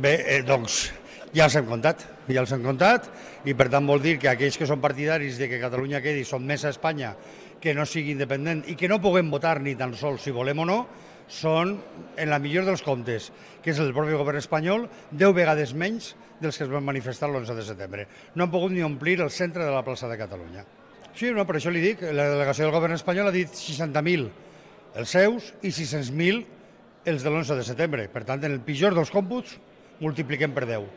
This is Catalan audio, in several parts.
Bé, eh, doncs ja els hem comptat, ja els hem comptat, i per tant vol dir que aquells que són partidaris de que Catalunya quedi més a Espanya, que no sigui independent i que no puguem votar ni tan sols si volem o no, són, en la millor dels comptes, que és el propi govern espanyol, 10 vegades menys dels que es van manifestar l'11 de setembre. No han pogut ni omplir el centre de la plaça de Catalunya. Sí, no, per això li dic, la delegació del govern espanyol ha dit 60.000 els seus i 600.000 els de l'11 de setembre. Per tant, en el pitjor dels còmputs multipliquem per 10.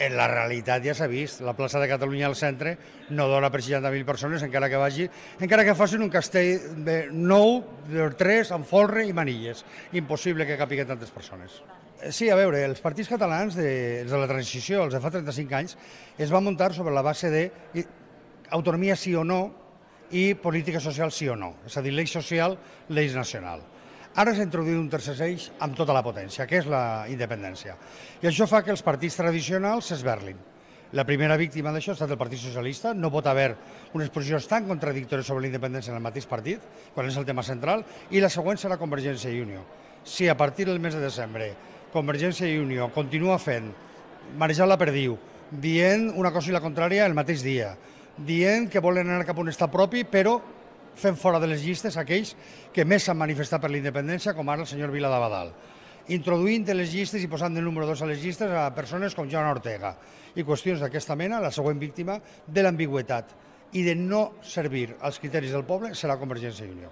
En la realitat ja s'ha vist, la plaça de Catalunya al centre no dona per 60.000 persones encara que vagi, encara que facin un castell de nou, de 3, amb folre i manilles. Impossible que capiguen tantes persones. Eh, sí, a veure, els partits catalans, de, els de la transició, els de fa 35 anys, es van muntar sobre la base de autonomia sí o no i política social sí o no, és a dir, l'eix social, l'eix nacional. Ara s'ha introduït un tercer eix amb tota la potència, que és la independència. I això fa que els partits tradicionals s'esberlin. La primera víctima d'això ha estat el Partit Socialista. No pot haver unes posicions tan contradictòries sobre la independència en el mateix partit, quan és el tema central, i la següent serà Convergència i Unió. Si a partir del mes de desembre Convergència i Unió continua fent marejar la perdiu, dient una cosa i la contrària el mateix dia, dient que volen anar cap a un estat propi, però fent fora de les llistes aquells que més s'han manifestat per la independència, com ara el senyor Vila de Badal introduint de les llistes i posant de número 2 a les llistes a persones com Joan Ortega i qüestions d'aquesta mena, la següent víctima de l'ambigüetat i de no servir als criteris del poble serà Convergència i Unió.